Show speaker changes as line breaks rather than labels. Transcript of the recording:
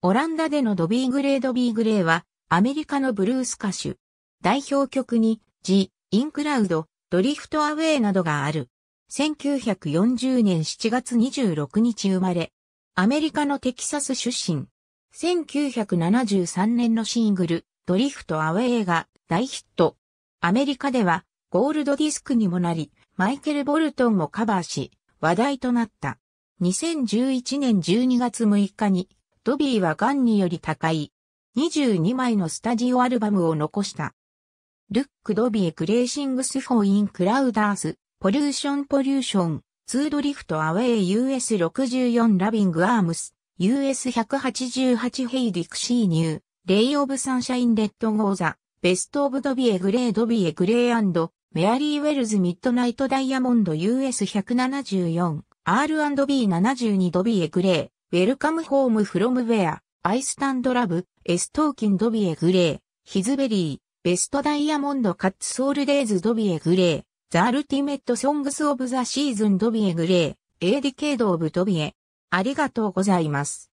オ
ランダでのドビーグレードビーグレーは、アメリカのブルース歌手。代表曲に、ジ・インクラウド、ドリフトアウェイなどがある。1940年7月26日生まれ。アメリカのテキサス出身。1973年のシングル、ドリフトアウェイが大ヒット。アメリカでは、ゴールドディスクにもなり、マイケル・ボルトンもカバーし、話題となった。2011年12月6日にドビーは癌により高い。22枚のスタジオアルバムを残した。ルック・ドビー・クレーシングス・フォー・イン・クラウダース、ポリューション・ポリューション、ツードリフト・アウェイ・ US64 ラビング・アームス、US188 ヘイ・ディクシー・ニュー、レイ・オブ・サンシャイン・レッド・ゴーザ、ベスト・オブ・ドビエ・グレー・ドビエ・グレーメアリー・ウェルズ・ミッドナイト・ダイヤモンド US174、R&B72 ドビエ・グレー、Welcome Home From Where, ラブ、エストーキンドビエグレー、ヒズベリー、ベストダイヤモンドカッツソールデイズドビエグレー、ザ・アルティメット・ソングス・オブ・ザ・シーズンドビエグレー、エーディケード・オブ・ドビエ。ありがとうございます。